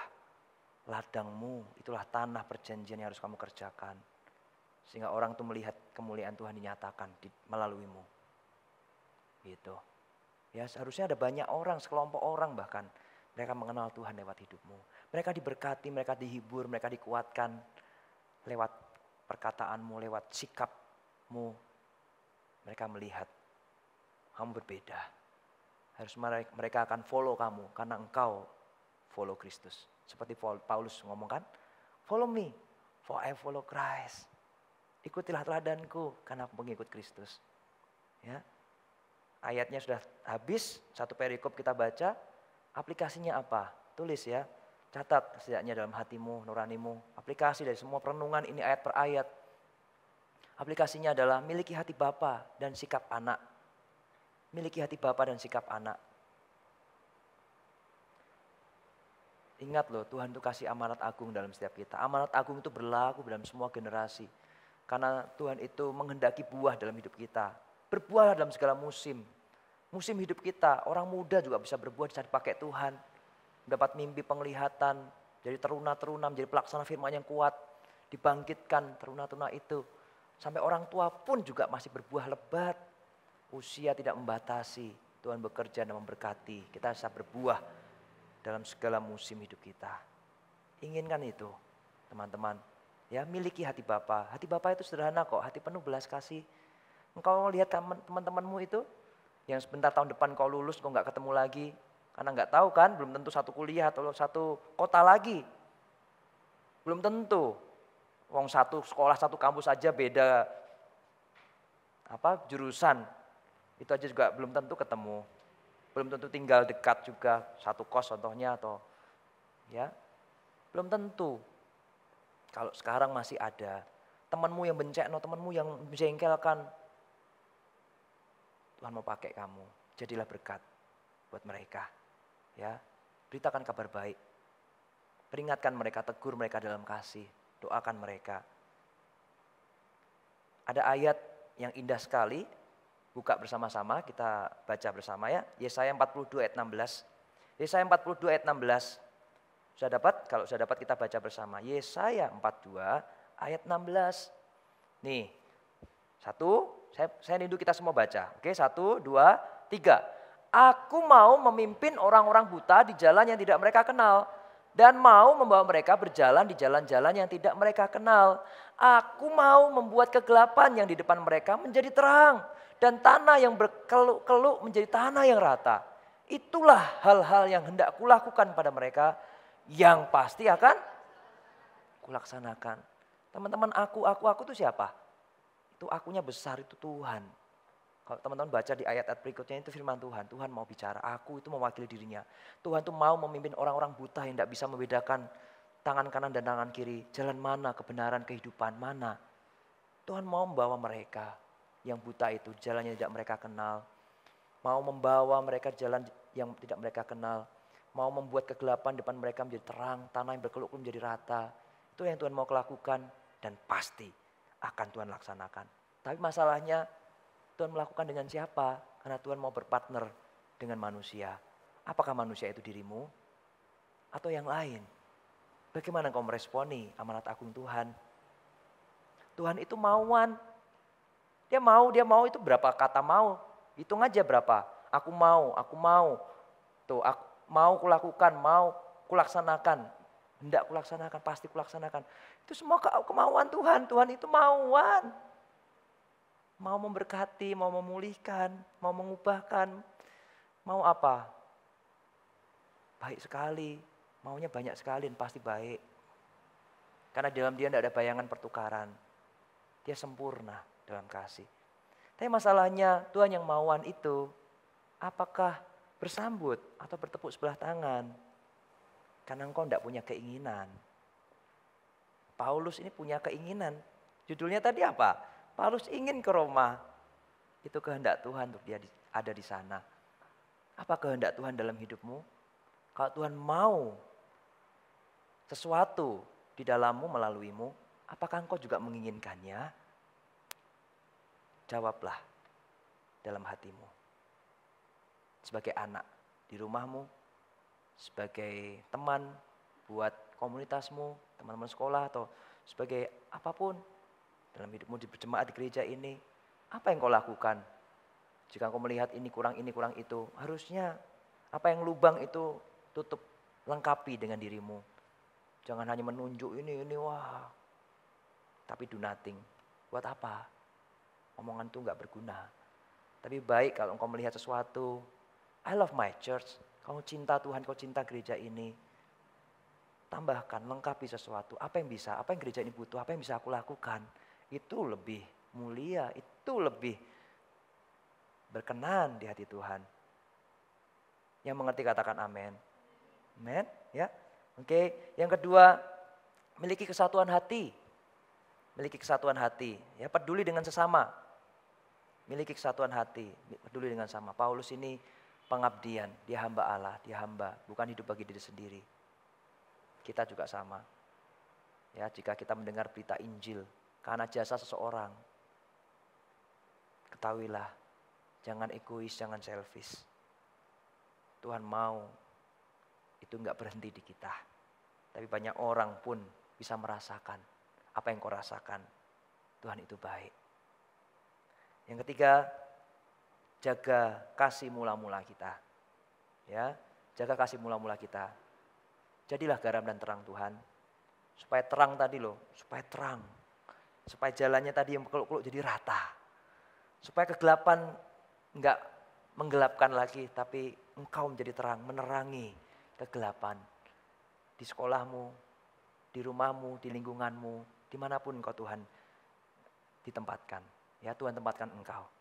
ladangmu, itulah tanah perjanjian yang harus kamu kerjakan. Sehingga orang itu melihat kemuliaan Tuhan dinyatakan di, mu. Gitu. Ya seharusnya ada banyak orang, sekelompok orang bahkan. Mereka mengenal Tuhan lewat hidupmu. Mereka diberkati, mereka dihibur, mereka dikuatkan lewat perkataanmu, lewat sikapmu, mereka melihat kamu berbeda. Harus mereka akan follow kamu karena engkau follow Kristus. Seperti Paulus ngomongkan, follow me for I follow Christ. Ikutilah teladanku karena aku mengikut Kristus. Ya. Ayatnya sudah habis, satu perikop kita baca, aplikasinya apa? Tulis ya, catat setidaknya dalam hatimu, nuranimu, aplikasi dari semua perenungan ini ayat per ayat. Aplikasinya adalah miliki hati Bapa dan sikap anak. Miliki hati Bapa dan sikap anak. Ingat loh, Tuhan itu kasih amanat agung dalam setiap kita. Amanat agung itu berlaku dalam semua generasi. Karena Tuhan itu menghendaki buah dalam hidup kita. Berbuah dalam segala musim. Musim hidup kita, orang muda juga bisa berbuah bisa dipakai Tuhan. dapat mimpi penglihatan, jadi teruna-teruna, menjadi pelaksana firman yang kuat. Dibangkitkan teruna-teruna itu Sampai orang tua pun juga masih berbuah lebat. Usia tidak membatasi. Tuhan bekerja dan memberkati. Kita bisa berbuah dalam segala musim hidup kita. Inginkan itu teman-teman. Ya miliki hati Bapa. Hati Bapa itu sederhana kok. Hati penuh belas kasih. Engkau lihat teman-temanmu itu. Yang sebentar tahun depan kau lulus kau nggak ketemu lagi. Karena nggak tahu kan belum tentu satu kuliah atau satu kota lagi. Belum tentu. Wong satu sekolah, satu kampus saja beda apa jurusan. Itu aja juga belum tentu ketemu. Belum tentu tinggal dekat juga, satu kos contohnya atau ya. Belum tentu. Kalau sekarang masih ada temanmu yang bencek, no temanmu yang jengkelkan. Tuhan mau pakai kamu, jadilah berkat buat mereka. Ya, beritakan kabar baik. Peringatkan mereka, tegur mereka dalam kasih doakan mereka. Ada ayat yang indah sekali, buka bersama-sama, kita baca bersama ya. Yesaya 42 ayat 16. Yesaya 42 ayat 16. Sudah dapat? Kalau sudah dapat kita baca bersama. Yesaya 42 ayat 16. Nih, satu, saya, saya rindu kita semua baca. Oke, satu, dua, tiga. Aku mau memimpin orang-orang buta di jalan yang tidak mereka kenal dan mau membawa mereka berjalan di jalan-jalan yang tidak mereka kenal. Aku mau membuat kegelapan yang di depan mereka menjadi terang dan tanah yang berkeluk-keluk menjadi tanah yang rata. Itulah hal-hal yang hendak kulakukan pada mereka yang pasti akan kulaksanakan. Teman-teman aku, aku, aku itu siapa? Itu akunya besar, itu Tuhan. Kalau teman-teman baca di ayat-ayat berikutnya itu firman Tuhan, Tuhan mau bicara, aku itu mewakili dirinya. Tuhan itu mau memimpin orang-orang buta yang tidak bisa membedakan tangan kanan dan tangan kiri, jalan mana kebenaran kehidupan mana. Tuhan mau membawa mereka yang buta itu jalannya tidak mereka kenal, mau membawa mereka jalan yang tidak mereka kenal, mau membuat kegelapan depan mereka menjadi terang, tanah yang berkeluk menjadi rata. Itu yang Tuhan mau lakukan dan pasti akan Tuhan laksanakan. Tapi masalahnya Tuhan melakukan dengan siapa? Karena Tuhan mau berpartner dengan manusia. Apakah manusia itu dirimu? Atau yang lain? Bagaimana kau meresponi amanat agung Tuhan? Tuhan itu mauan. Dia mau, dia mau itu berapa kata mau. Hitung aja berapa. Aku mau, aku mau. Tuh, aku, mau kulakukan, mau kulaksanakan. Hendak kulaksanakan, pasti kulaksanakan. Itu semua ke kemauan Tuhan. Tuhan itu mauan. Mau memberkati, mau memulihkan, mau mengubahkan, mau apa? Baik sekali, maunya banyak sekali dan pasti baik. Karena dalam dia tidak ada bayangan pertukaran. Dia sempurna dalam kasih. Tapi masalahnya Tuhan yang mauan itu apakah bersambut atau bertepuk sebelah tangan? Karena engkau tidak punya keinginan. Paulus ini punya keinginan. Judulnya tadi apa? Paulus ingin ke Roma. Itu kehendak Tuhan untuk dia ada di sana. Apa kehendak Tuhan dalam hidupmu? Kalau Tuhan mau sesuatu di dalammu melaluimu, apakah engkau juga menginginkannya? Jawablah dalam hatimu. Sebagai anak di rumahmu, sebagai teman buat komunitasmu, teman-teman sekolah atau sebagai apapun dalam hidupmu di berjemaat di gereja ini, apa yang kau lakukan? Jika kau melihat ini kurang, ini kurang itu, harusnya apa yang lubang itu tutup, lengkapi dengan dirimu. Jangan hanya menunjuk ini, ini, wah. Tapi do nothing. Buat apa? Omongan itu nggak berguna. Tapi baik kalau engkau melihat sesuatu, I love my church. Kau cinta Tuhan, kau cinta gereja ini. Tambahkan, lengkapi sesuatu. Apa yang bisa, apa yang gereja ini butuh, apa yang bisa aku lakukan itu lebih mulia, itu lebih berkenan di hati Tuhan. Yang mengerti katakan amin. Amin, ya. Oke, yang kedua, miliki kesatuan hati. Miliki kesatuan hati, ya peduli dengan sesama. Miliki kesatuan hati, peduli dengan sama. Paulus ini pengabdian, dia hamba Allah, dia hamba, bukan hidup bagi diri sendiri. Kita juga sama. Ya, jika kita mendengar berita Injil, karena jasa seseorang. Ketahuilah, jangan egois, jangan selfish. Tuhan mau itu nggak berhenti di kita. Tapi banyak orang pun bisa merasakan apa yang kau rasakan. Tuhan itu baik. Yang ketiga, jaga kasih mula-mula kita. Ya, jaga kasih mula-mula kita. Jadilah garam dan terang Tuhan. Supaya terang tadi loh, supaya terang Supaya jalannya tadi yang berkeluk kelok jadi rata. Supaya kegelapan enggak menggelapkan lagi, tapi engkau menjadi terang, menerangi kegelapan. Di sekolahmu, di rumahmu, di lingkunganmu, dimanapun engkau Tuhan ditempatkan. Ya Tuhan tempatkan engkau.